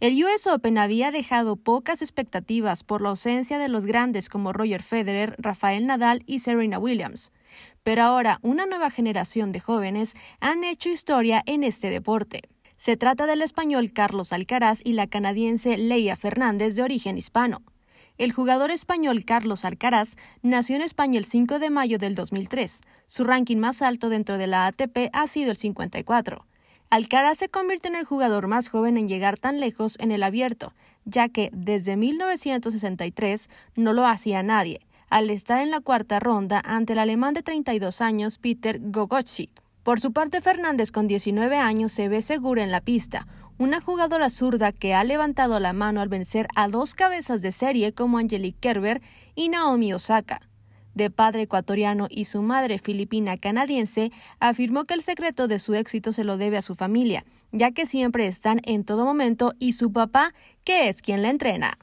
El US Open había dejado pocas expectativas por la ausencia de los grandes como Roger Federer, Rafael Nadal y Serena Williams. Pero ahora una nueva generación de jóvenes han hecho historia en este deporte. Se trata del español Carlos Alcaraz y la canadiense Leia Fernández de origen hispano. El jugador español Carlos Alcaraz nació en España el 5 de mayo del 2003. Su ranking más alto dentro de la ATP ha sido el 54. Alcaraz se convierte en el jugador más joven en llegar tan lejos en el abierto, ya que desde 1963 no lo hacía nadie, al estar en la cuarta ronda ante el alemán de 32 años Peter Gogochi. Por su parte, Fernández con 19 años se ve segura en la pista, una jugadora zurda que ha levantado la mano al vencer a dos cabezas de serie como Angelique Kerber y Naomi Osaka de padre ecuatoriano y su madre filipina canadiense, afirmó que el secreto de su éxito se lo debe a su familia, ya que siempre están en todo momento y su papá, que es quien la entrena.